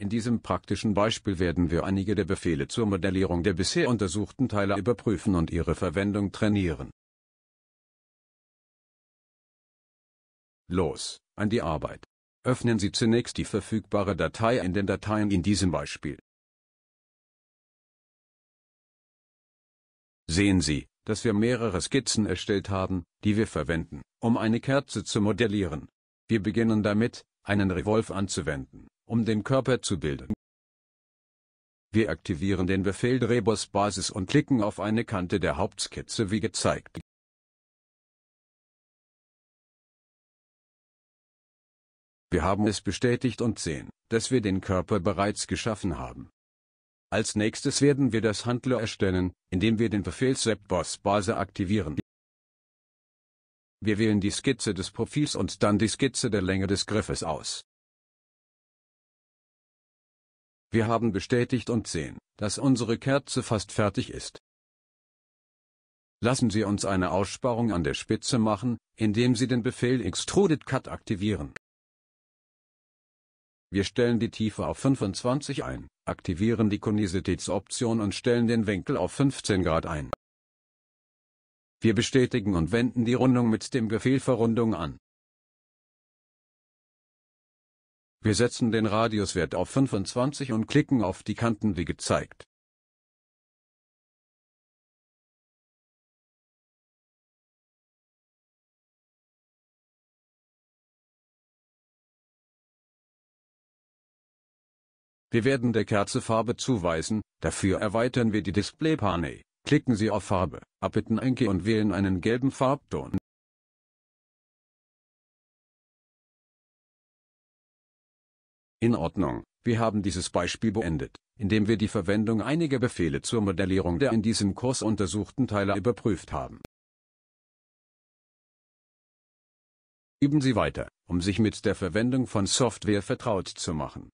In diesem praktischen Beispiel werden wir einige der Befehle zur Modellierung der bisher untersuchten Teile überprüfen und ihre Verwendung trainieren. Los, an die Arbeit. Öffnen Sie zunächst die verfügbare Datei in den Dateien in diesem Beispiel. Sehen Sie, dass wir mehrere Skizzen erstellt haben, die wir verwenden, um eine Kerze zu modellieren. Wir beginnen damit, einen Revolve anzuwenden um den Körper zu bilden. Wir aktivieren den Befehl Drehboss Basis und klicken auf eine Kante der Hauptskizze wie gezeigt. Wir haben es bestätigt und sehen, dass wir den Körper bereits geschaffen haben. Als nächstes werden wir das Handler erstellen, indem wir den Befehl Setboss Base aktivieren. Wir wählen die Skizze des Profils und dann die Skizze der Länge des Griffes aus. Wir haben bestätigt und sehen, dass unsere Kerze fast fertig ist. Lassen Sie uns eine Aussparung an der Spitze machen, indem Sie den Befehl Extruded Cut aktivieren. Wir stellen die Tiefe auf 25 ein, aktivieren die Konisitätsoption und stellen den Winkel auf 15 Grad ein. Wir bestätigen und wenden die Rundung mit dem Befehl Verrundung an. Wir setzen den Radiuswert auf 25 und klicken auf die Kanten wie gezeigt. Wir werden der Kerze Farbe zuweisen, dafür erweitern wir die Displaypane. klicken Sie auf Farbe, Abbitten Einke und wählen einen gelben Farbton In Ordnung, wir haben dieses Beispiel beendet, indem wir die Verwendung einiger Befehle zur Modellierung der in diesem Kurs untersuchten Teile überprüft haben. Üben Sie weiter, um sich mit der Verwendung von Software vertraut zu machen.